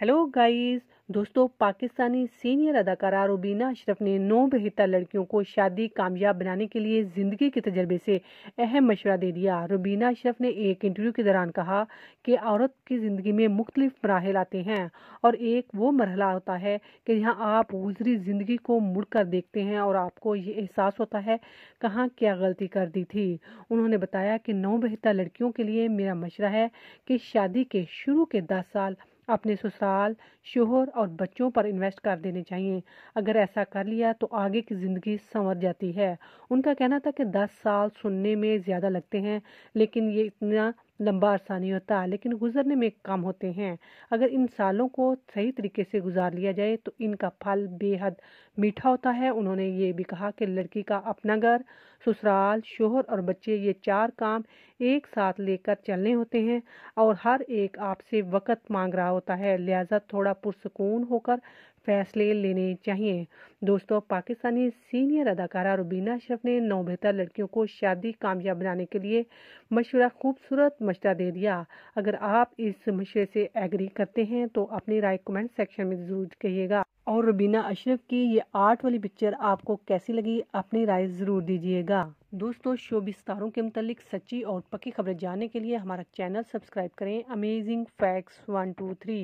hello guys दोस्तों Pakistani senior अदाकारा रुबीना अशरफ ने नौ बेहतर लड़कियों को शादी कामयाब बनाने के लिए ज़िंदगी के तजर्बे से अहम मशवरा दे दिया रुबीना अशरफ ने एक इंटरव्यू के दौरान कहा कि औरत की ज़िंदगी में मुख्तलिफ मराहल आते हैं और एक वो मरहला होता है कि यहाँ आप गुजरी ज़िंदगी को मुड़ कर देखते हैं और आपको ये एहसास होता है कहाँ क्या गलती कर दी थी उन्होंने बताया कि नौ बेहतर लड़कियों के लिए मेरा मशरा है कि शादी के शुरू के दस साल अपने ससुराल शोहर और बच्चों पर इन्वेस्ट कर देने चाहिए अगर ऐसा कर लिया तो आगे की ज़िंदगी संवर जाती है उनका कहना था कि दस साल सुनने में ज़्यादा लगते हैं लेकिन ये इतना लंबा अरसा नहीं होता लेकिन गुजरने में कम होते हैं अगर इन सालों को सही तरीके से गुजार लिया जाए तो इनका फल बेहद मीठा होता है उन्होंने ये भी कहा कि लड़की का अपना घर ससुराल शोहर और बच्चे ये चार काम एक साथ लेकर चलने होते हैं और हर एक आपसे वक्त मांग रहा होता है लिहाजा थोड़ा पुरसकून होकर फैसले लेने चाहिए दोस्तों पाकिस्तानी सीनियर अदाकारा रुबीना अशरफ ने नौ बेहतर लड़कियों को शादी कामयाब बनाने के लिए मशवरा खूबसूरत मशवरा दे दिया अगर आप इस मशवरे से एग्री करते हैं तो अपनी राय कमेंट सेक्शन में जरूर कहिएगा और रुबीना अशरफ की ये आर्ट वाली पिक्चर आपको कैसी लगी अपनी राय ज़रूर दीजिएगा दोस्तों शो विस्तारों के मुतालिक सच्ची और पक्की खबरें जानने के लिए हमारा चैनल सब्सक्राइब करें amazing facts one two three